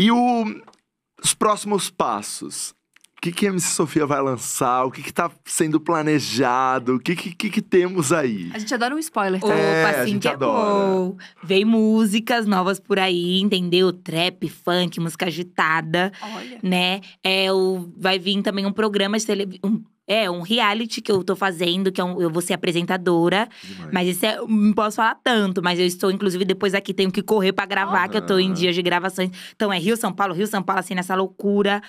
E o, os próximos passos? O que, que a MC Sofia vai lançar? O que está sendo planejado? O que, que, que, temos aí? A gente adora um spoiler, tá? É, Opa, assim a gente que adora. é bom. Vem músicas novas por aí, entendeu? Trap, funk, música agitada, Olha. né? É, o, vai vir também um programa de televisão… Um é, um reality que eu tô fazendo, que é um, eu vou ser apresentadora. Demais. Mas isso é. Não posso falar tanto, mas eu estou, inclusive, depois aqui tenho que correr para gravar, ah, que eu tô em dias de gravações. Então é Rio São Paulo, Rio São Paulo, assim, nessa loucura.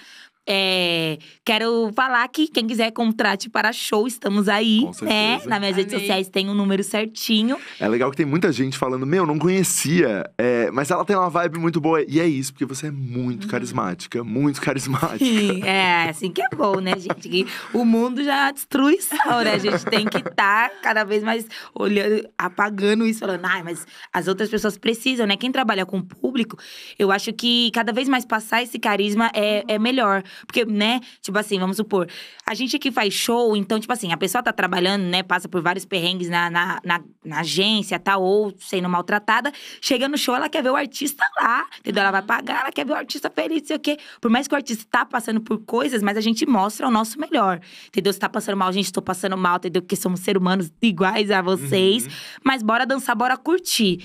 É, quero falar que quem quiser contrate tipo, para show, estamos aí, Com né? Nas minhas Amei. redes sociais tem o um número certinho. É legal que tem muita gente falando, meu, não conhecia, é, mas ela tem uma vibe muito boa. E é isso, porque você é muito hum. carismática, muito carismática. Sim, é, assim que é bom, né, gente? Que o mundo já destrui só, né? A gente tem que estar tá cada vez mais olhando, apagando isso, falando, ai, ah, mas as outras pessoas precisam, né? Quem trabalha com o público, eu acho que cada vez mais passar esse carisma é, uhum. é melhor. Porque, né, tipo assim, vamos supor, a gente aqui faz show, então, tipo assim, a pessoa tá trabalhando, né, passa por vários perrengues na, na, na, na agência, tá, ou sendo maltratada. Chega no show, ela quer ver o artista lá, entendeu? Ela vai pagar, ela quer ver o artista feliz, sei o quê. Por mais que o artista tá passando por coisas, mas a gente mostra o nosso melhor, entendeu? Se tá passando mal, gente, tô passando mal, entendeu? Porque somos seres humanos iguais a vocês. Uhum. Mas bora dançar, bora curtir.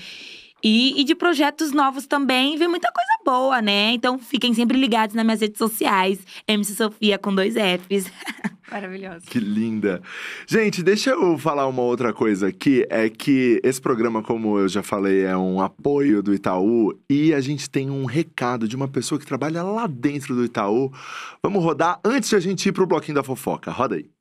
E, e, de projetos novos também, vem muita coisa boa, né? Então fiquem sempre ligados nas minhas redes sociais, MC Sofia com dois Fs. Maravilhosa. Que linda. Gente, deixa eu falar uma outra coisa aqui. É que esse programa, como eu já falei, é um apoio do Itaú. E a gente tem um recado de uma pessoa que trabalha lá dentro do Itaú. Vamos rodar antes de a gente ir pro bloquinho da fofoca. Roda aí.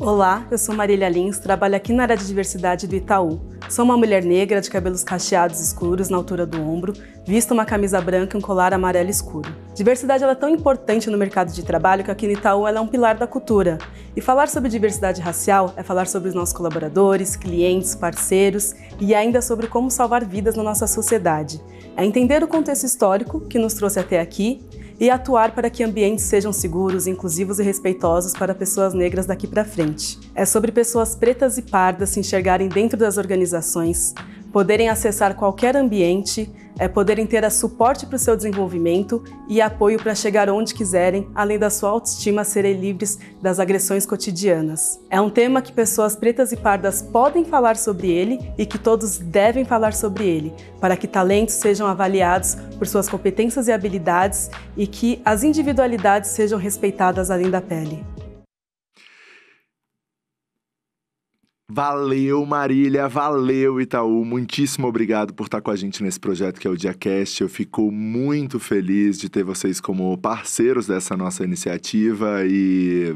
Olá, eu sou Marília Lins, trabalho aqui na área de diversidade do Itaú. Sou uma mulher negra de cabelos cacheados escuros na altura do ombro, visto uma camisa branca e um colar amarelo escuro. Diversidade é tão importante no mercado de trabalho que aqui no Itaú ela é um pilar da cultura. E falar sobre diversidade racial é falar sobre os nossos colaboradores, clientes, parceiros e ainda sobre como salvar vidas na nossa sociedade. É entender o contexto histórico que nos trouxe até aqui e atuar para que ambientes sejam seguros, inclusivos e respeitosos para pessoas negras daqui para frente. É sobre pessoas pretas e pardas se enxergarem dentro das organizações, poderem acessar qualquer ambiente, é, poderem ter a suporte para o seu desenvolvimento e apoio para chegar onde quiserem, além da sua autoestima serem livres das agressões cotidianas. É um tema que pessoas pretas e pardas podem falar sobre ele e que todos devem falar sobre ele, para que talentos sejam avaliados por suas competências e habilidades e que as individualidades sejam respeitadas além da pele. Valeu, Marília, valeu, Itaú. Muitíssimo obrigado por estar com a gente nesse projeto que é o DiaCast. Eu fico muito feliz de ter vocês como parceiros dessa nossa iniciativa e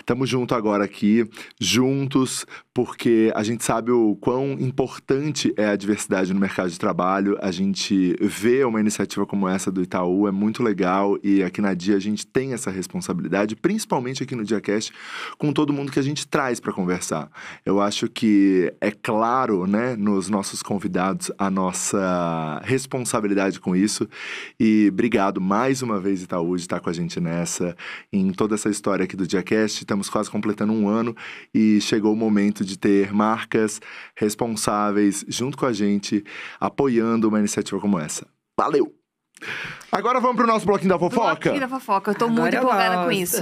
estamos junto agora aqui, juntos, porque a gente sabe o quão importante é a diversidade no mercado de trabalho. A gente vê uma iniciativa como essa do Itaú, é muito legal e aqui na Dia a gente tem essa responsabilidade, principalmente aqui no DiaCast, com todo mundo que a gente traz para conversar. Eu acho que é claro, né, nos nossos convidados a nossa responsabilidade com isso. E obrigado mais uma vez Itaú de estar com a gente nessa, em toda essa história aqui do Diacast. Estamos quase completando um ano e chegou o momento de ter marcas responsáveis junto com a gente apoiando uma iniciativa como essa. Valeu! Agora vamos pro nosso bloquinho da fofoca? Bloquinho da fofoca, eu tô Agora muito empolgada com isso.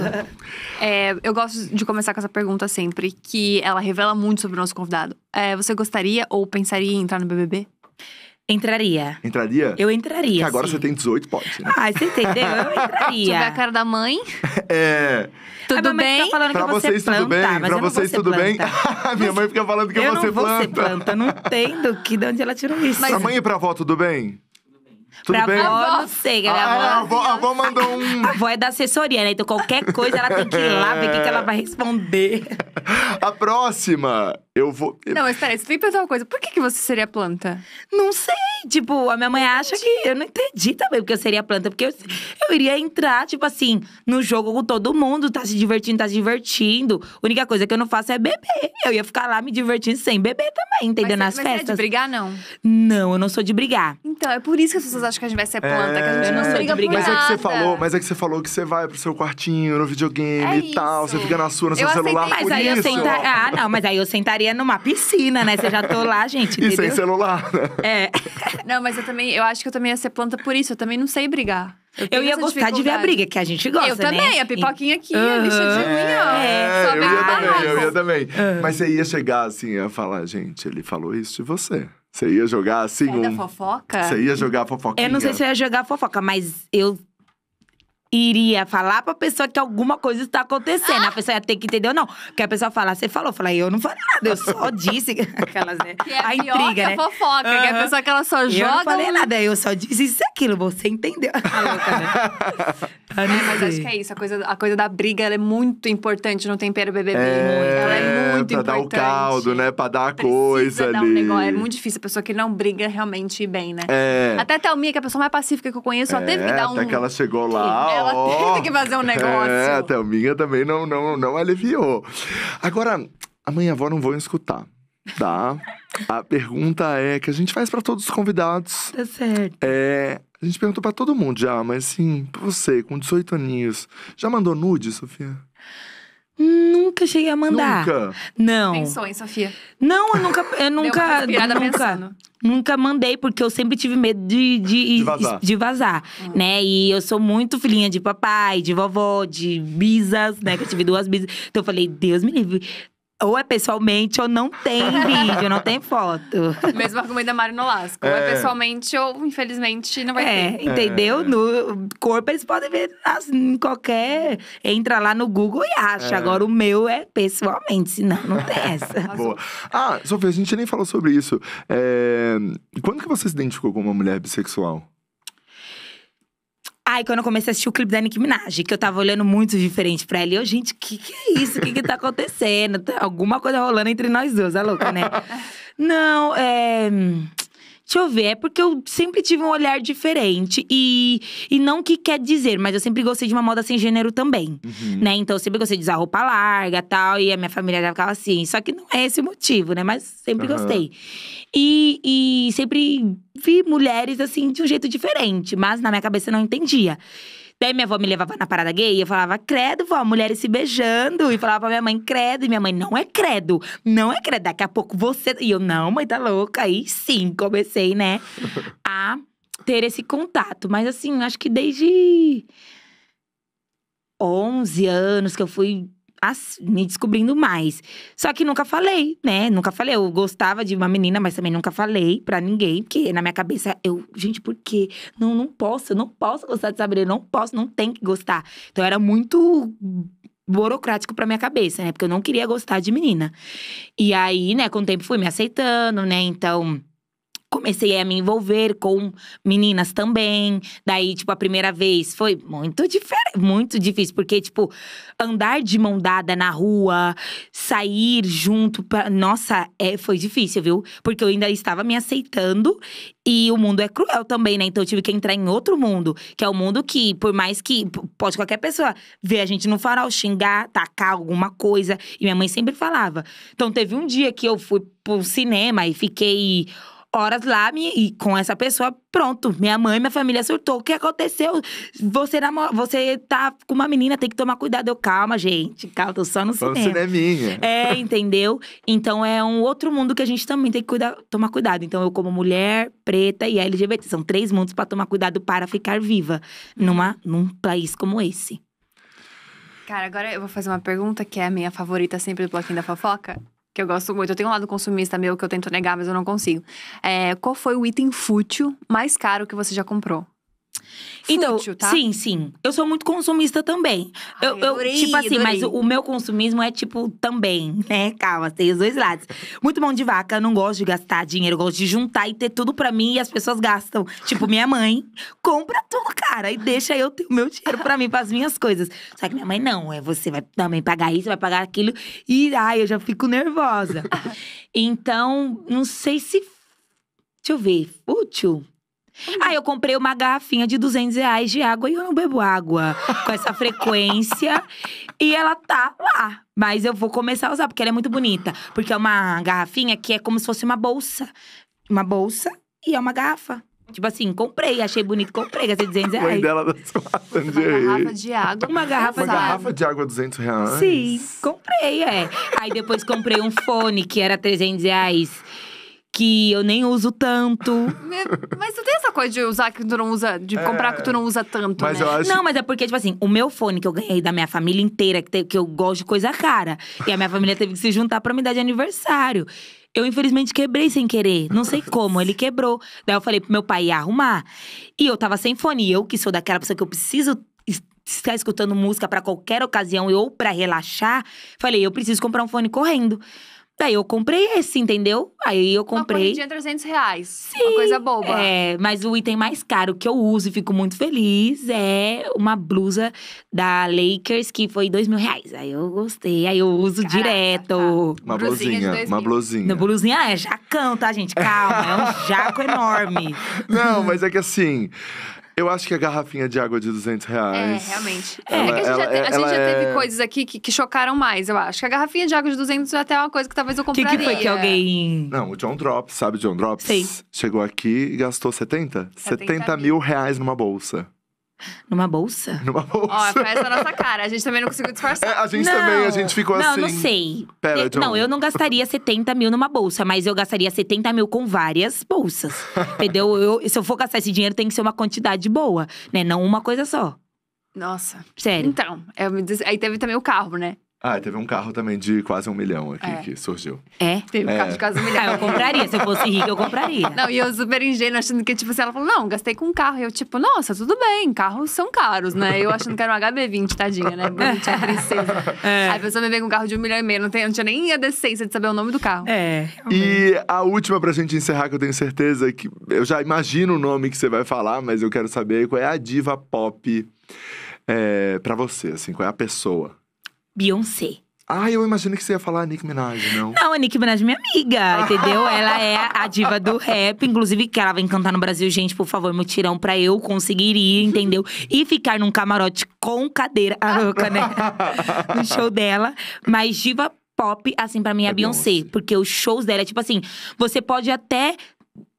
É, eu gosto de começar com essa pergunta sempre, que ela revela muito sobre o nosso convidado. É, você gostaria ou pensaria em entrar no BBB? Entraria. Entraria? Eu entraria. Porque agora sim. você tem 18, pode. Né? Ah, você entendeu? Eu entraria. Tiver a cara da mãe. É. Tudo bem? Tá pra vocês planta, tudo bem? Pra vocês tudo bem? minha mãe fica falando que eu você planta. Eu não vou planta. ser planta, não entendo que, de onde ela tirou isso. Mas... Pra mãe e pra avó tudo bem? Tudo pra bem? avó, não sei. Ah, a, a, avó, a avó mandou um. A avó é da assessoria, né? Então qualquer coisa ela tem que ir lá ver o que, que ela é. vai responder. a próxima eu vou. Não, mas peraí, você tem que pensar uma coisa. Por que, que você seria planta? Não sei. Tipo, a minha mãe acha que. Eu não entendi também porque eu seria planta. Porque eu, eu iria entrar, tipo assim, no jogo com todo mundo, tá se divertindo, tá se divertindo. A única coisa que eu não faço é beber. Eu ia ficar lá me divertindo sem beber também, entendeu? Mas, Nas mas festas. Você é de brigar, não? Não, eu não sou de brigar. Então, é por isso que as pessoas acham que a gente vai ser planta, é... que a gente é. não briga por mas nada. Mas é que você falou, mas é que você falou que você vai pro seu quartinho, no videogame é e tal, você fica na sua, no seu eu celular. Aceitei. Mas aí isso. eu sentar. Ah, não, mas aí eu sentaria jogaria numa piscina, né? Você já tô lá, gente. Entendeu? E sem celular, né? É. Não, mas eu também, eu acho que eu também ia ser planta por isso. Eu também não sei brigar. Eu, eu ia gostar de ver a briga, que a gente gosta, Eu né? também, né? a pipoquinha aqui, uhum. a lixa de unha. É, é eu, ia também, eu ia também, uhum. Mas você ia chegar assim, ia falar, gente, ele falou isso de você. Você ia jogar assim é um... fofoca? Você ia jogar fofoquinha. Eu não sei se eu ia jogar fofoca, mas eu iria falar pra pessoa que alguma coisa está acontecendo. Ah! A pessoa ia ter que entender ou não. Porque a pessoa fala, você falou. Eu falei, eu não falei nada, eu só disse. Aquelas, né? Que é a, a intriga, né? fofoca, uhum. que a pessoa que ela só joga… Eu não falei um... nada, eu só disse isso e aquilo, você entendeu. Tá louca, né? é, mas acho que é isso, a coisa, a coisa da briga, é muito importante no tempero BBB. É, ela é muito pra importante. Pra dar o caldo, né, pra dar a coisa dar Um negócio. É muito difícil, a pessoa que não briga realmente bem, né? É. Até a Thelminha, que é a pessoa mais pacífica que eu conheço, é, teve que dar um… Até que ela chegou lá, né? ela oh, que fazer um negócio. É, a Thelminha também não, não, não aliviou. Agora, amanhã e a avó não vão escutar, tá? a pergunta é que a gente faz para todos os convidados. Tá certo. É, a gente perguntou para todo mundo já, mas assim, pra você, com 18 aninhos, já mandou nude, Sofia? Nunca cheguei a mandar. Nunca? Não. Pensou, hein, Sofia? Não, eu nunca. Eu nunca. nunca, nunca mandei, porque eu sempre tive medo de, de, de vazar. De vazar hum. Né? E eu sou muito filhinha de papai, de vovó, de bisas, né? Que eu tive duas bisas. Então eu falei, Deus me livre ou é pessoalmente ou não tem vídeo, não tem foto. Mesmo argumento da Mari Nolasco. É. Ou é pessoalmente ou, infelizmente, não vai é, ter. Entendeu? É. No corpo eles podem ver assim, qualquer. Entra lá no Google e acha. É. Agora o meu é pessoalmente, senão não tem essa. Boa. Ah, Sofia, a gente nem falou sobre isso. É, quando que você se identificou como uma mulher bissexual? Aí quando eu comecei a assistir o clipe da Nicki Minaj, que eu tava olhando muito diferente pra ela. E eu, gente, o que, que é isso? O que, que tá acontecendo? Tá alguma coisa rolando entre nós dois? é tá louca, né? Não, é. Deixa eu ver, é porque eu sempre tive um olhar diferente. E, e não que quer dizer, mas eu sempre gostei de uma moda sem gênero também. Uhum. Né? Então eu sempre gostei de usar roupa larga tal. E a minha família já ficava assim. Só que não é esse o motivo, né? Mas sempre uhum. gostei. E, e sempre vi mulheres assim de um jeito diferente, mas na minha cabeça eu não entendia. Daí minha avó me levava na parada gay e eu falava, credo, vó, mulheres se beijando. E falava pra minha mãe, credo. E minha mãe, não é credo, não é credo. Daqui a pouco você. E eu, não, mãe, tá louca. Aí sim, comecei, né, a ter esse contato. Mas assim, acho que desde 11 anos que eu fui me descobrindo mais. Só que nunca falei, né? Nunca falei. Eu gostava de uma menina, mas também nunca falei pra ninguém, porque na minha cabeça eu, gente, por quê? Não, não posso, eu não posso gostar de Sabrina, não posso, não tem que gostar. Então era muito burocrático para minha cabeça, né? Porque eu não queria gostar de menina. E aí, né, com o tempo fui me aceitando, né? Então, comecei a me envolver com meninas também. Daí, tipo, a primeira vez foi muito diferente, muito difícil, porque, tipo, andar de mão dada na rua, sair junto, pra... nossa, é, foi difícil, viu? Porque eu ainda estava me aceitando e o mundo é cruel também, né? Então eu tive que entrar em outro mundo, que é o um mundo que, por mais que pode qualquer pessoa ver a gente no farol, xingar, tacar alguma coisa. E minha mãe sempre falava. Então teve um dia que eu fui pro cinema e fiquei horas lá me e com essa pessoa, pronto. Minha mãe, minha família surtou. O que aconteceu? Você, namora, você tá com uma menina, tem que tomar cuidado. Eu, calma, gente. Calma, tô só no só cinema. é cineminha. É, entendeu? Então é um outro mundo que a gente também tem que cuidar, tomar cuidado. Então eu como mulher, preta e LGBT. São três mundos para tomar cuidado para ficar viva numa, uhum. num país como esse. Cara, agora eu vou fazer uma pergunta que é a minha favorita sempre do Bloquinho da Fofoca que eu gosto muito. Eu tenho um lado consumista meu que eu tento negar, mas eu não consigo. É, qual foi o item fútil mais caro que você já comprou? Então, Fútil, tá? sim, sim. Eu sou muito consumista também. Ai, eu, eu adorei, tipo assim, adorei. mas o, meu consumismo é tipo também, né? Calma, tem os dois lados. Muito mão de vaca, não gosto de gastar dinheiro, gosto de juntar e ter tudo para mim e as pessoas gastam. Tipo, minha mãe compra tudo, cara, e deixa eu ter o meu dinheiro para mim, para as minhas coisas. Só que minha mãe não, é você vai também pagar isso, vai pagar aquilo e ai, eu já fico nervosa. então, não sei se Deixa eu ver, útil. Uhum. Aí ah, eu comprei uma garrafinha de 200 reais de água e eu não bebo água com essa frequência. E ela tá lá. Mas eu vou começar a usar, porque ela é muito bonita. Porque é uma garrafinha que é como se fosse uma bolsa. Uma bolsa e é uma garrafa. Tipo assim, comprei, achei bonito, comprei, gastei 200 reais. Mãe dela das quatro de Uma garrafa de água. Uma garrafa, uma garrafa de água, 200 reais. Sim, comprei, é. Aí depois comprei um fone que era 300 reais que eu nem uso tanto. É, mas tu tem essa coisa de usar que tu não usa, de é, comprar que tu não usa tanto, mas né? Eu acho... Não, mas é porque, tipo assim, o meu fone que eu ganhei da minha família inteira, que, te, que eu gosto de coisa cara, e a minha família teve que se juntar pra me dar de aniversário. Eu, infelizmente, quebrei sem querer. Não sei como, ele quebrou. Daí eu falei pro meu pai ir arrumar. E eu tava sem fone. E eu, que sou daquela pessoa que eu preciso estar escutando música para qualquer ocasião ou para relaxar, falei, eu preciso comprar um fone correndo. Daí eu comprei esse, entendeu? Aí eu comprei. Uma 300 reais. Sim, uma coisa boba. É, mas o item mais caro que eu uso e fico muito feliz é uma blusa da Lakers que foi dois mil reais. Aí eu gostei, aí eu uso Caraca, direto. Tá. Uma blusinha, uma blusinha. Uma blusinha é jacão, tá, gente? Calma, é um jaco enorme. Não, mas é que assim. Eu acho que a garrafinha de água de 200 é, reais. É, realmente. Ela, é que a gente, ela, já, te, a é, gente já é... teve coisas aqui que, que, chocaram mais, eu acho. Que a garrafinha de água de 200 é até uma coisa que talvez eu compraria. O que, que, foi que alguém. Não, o John Drops, sabe John Drops? Sim. Chegou aqui e gastou 70? 70, 70 mil reais numa bolsa. Numa bolsa? Numa bolsa. Ó, foi essa nossa cara. A gente também não conseguiu disfarçar. É, a gente não, também, a gente ficou não, assim. Não, não sei. Pera, é, John. Não, eu não gastaria 70 mil numa bolsa, mas eu gastaria 70 mil com várias bolsas. entendeu? Eu, se eu for gastar esse dinheiro, tem que ser uma quantidade boa, né? Não uma coisa só. Nossa. Sério. Então, eu me des... aí teve também o carro, né? Ah, teve um carro também de quase um milhão aqui é. que surgiu. É? Teve um é. carro de quase um é. milhão. Ah, eu compraria. Se eu fosse rica, eu compraria. Não, e eu super ingênua, achando que, tipo, assim, ela falou, não, gastei com um carro. E eu, tipo, nossa, tudo bem, carros são caros, né? Eu achando que era um HB20, tadinha, né? Bonitinha, princesa. É. Aí a pessoa me veio com um carro de um milhão e meio. Não, tem, não tinha nem a decência de saber o nome do carro. É. E a última pra gente encerrar, que eu tenho certeza que... Eu já imagino o nome que você vai falar, mas eu quero saber qual é a diva pop é, pra você, assim. Qual é a pessoa? Beyoncé. Ah, eu imagino que você ia falar a Nick Minaj, não? Não, a Nick Minaj é minha amiga, entendeu? ela é a diva do rap, inclusive que ela vai cantar no Brasil. Gente, por favor, meu tirão pra eu conseguir ir, entendeu? E ficar num camarote com cadeira, a louca, né? no show dela. Mas diva pop, assim, pra mim é, é Beyoncé, Beyoncé. Porque os shows dela é tipo assim, você pode até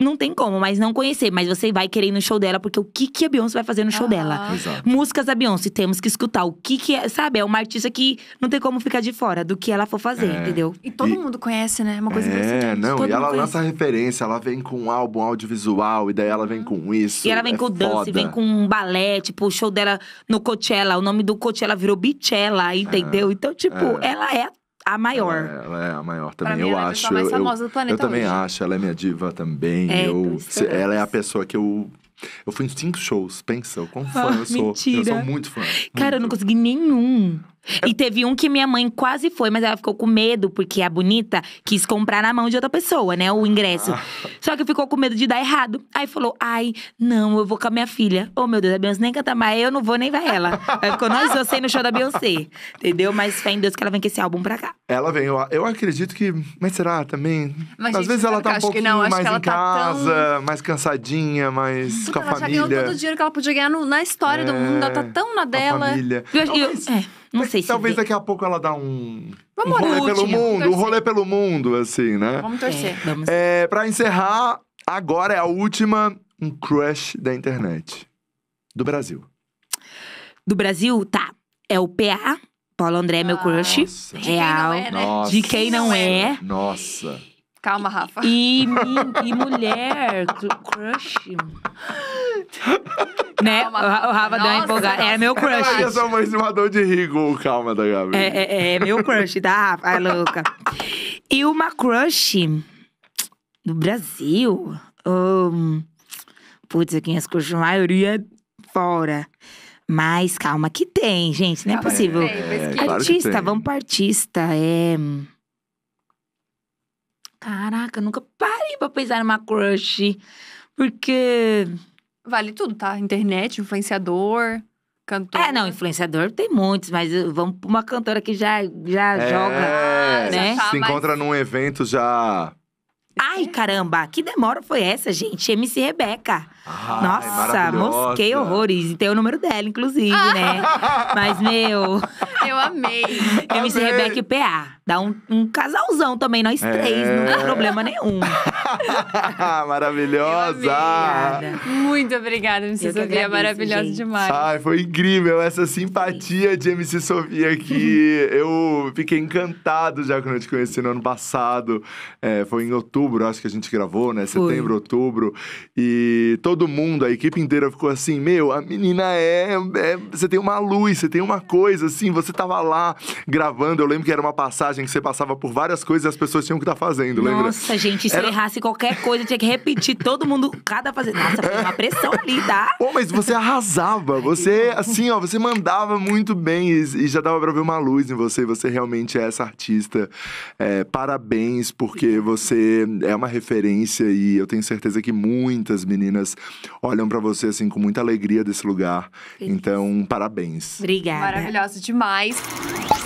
não tem como, mas não conhecer. Mas você vai querer ir no show dela, porque o que, que a Beyoncé vai fazer no show ah, dela? Exato. Músicas da Beyoncé, temos que escutar. O que, que é, sabe? É uma artista que não tem como ficar de fora do que ela for fazer, é. entendeu? E todo e... mundo conhece, né? É Uma coisa É, não, todo e ela lança referência, ela vem com um álbum audiovisual, e daí ela vem com isso. E ela vem é com foda. vem com um balé, tipo, o show dela no Coachella. O nome do Coachella virou Bichella, entendeu? É. Então, tipo, é. ela é a maior. Ela é, ela é a maior também, mim, eu ela acho. É a mais famosa eu, do planeta eu também hoje. acho, ela é minha diva também. É, eu, se, ela é a pessoa que eu eu fui em cinco shows, pensa, quão ah, fã ah, eu sou. Mentira. Eu sou muito fã. Muito. Cara, eu não consegui nenhum. E teve um que minha mãe quase foi, mas ela ficou com medo, porque a bonita quis comprar na mão de outra pessoa, né? O ingresso. Ah. Só que ficou com medo de dar errado. Aí falou: ai, não, eu vou com a minha filha. Oh, meu Deus, a Beyoncé nem canta mais, eu não vou nem vai ela. Aí ficou, nós você no show da Beyoncé. Entendeu? Mas fé em Deus que ela vem com esse álbum pra cá. Ela vem, eu, eu acredito que. Mas será também? Mas, Às gente, vezes ela tá um pouco mais em tá casa, tão... mais cansadinha, mais Puta, com a ela família. Ela já ganhou todo o dinheiro que ela podia ganhar no, na história é, do mundo, ela tá tão na dela. A Eu, eu, é. Não sei se. Talvez daqui a pouco ela dá um. Vamos um rolê último. pelo mundo, um rolê pelo mundo, assim, né? Vamos torcer. É, É, pra encerrar, agora é a última: um crush da internet. Do Brasil. Do Brasil? Tá. É o PA. Paulo André é meu crush. Nossa. Real. De quem não é, né? Nossa. De quem não é. Nossa. Calma, Rafa. E, e mulher, crush. né? O, Rafa deu uma empolgada. É meu crush. Ai, é sou uma estimador de rigor, calma da Gabi. É, é, é, é meu crush, tá, Rafa? Ai, é louca. E uma crush do Brasil. Um, putz, aqui as crush, a maioria é fora. Mas calma que tem, gente. Não é possível. É, é, artista, claro vamos pra artista. É... Caraca, nunca parei pra pensar numa crush. Porque Vale tudo, tá? Internet, influenciador, cantor. É, não, influenciador tem muitos, mas uh, vamos pra uma cantora que já, já é, joga. Né? Já tá, Se mas... encontra num evento já. Ai, caramba, que demora foi essa, gente? MC Rebeca. Nossa, mosquei horrores. E tem o número dela, inclusive, né? Mas, meu. Eu amei. MC Rebeca e PA. Dá um, um casalzão também, nós é... três, não tem é. problema nenhum. Maravilhosa! Muito obrigada, MC Eu Sofia. Maravilhosa gente. demais. Ai, foi incrível essa simpatia de MC Sofia aqui. Eu fiquei encantado já quando eu te conheci no ano passado. É, foi em outubro, acho que a gente gravou, né? Foi. Setembro, outubro. E todo mundo, a equipe inteira ficou assim: Meu, a menina é. é você tem uma luz, você tem uma coisa, assim. Você tava lá gravando. Eu lembro que era uma passagem que você passava por várias coisas e as pessoas tinham que estar tá fazendo, Nossa, lembra? Nossa, gente, se é era... eu errasse qualquer coisa, tinha que repetir todo mundo, cada fazer. Nossa, foi uma pressão ali, tá? Pô, mas você arrasava. Você, assim, ó, você mandava muito bem e, e já dava pra ver uma luz em você. Você realmente é essa artista. É, parabéns, porque você é uma referência e eu tenho certeza que muitas meninas olham para você, assim, com muita alegria desse lugar. Então, parabéns. Obrigada. Maravilhosa demais.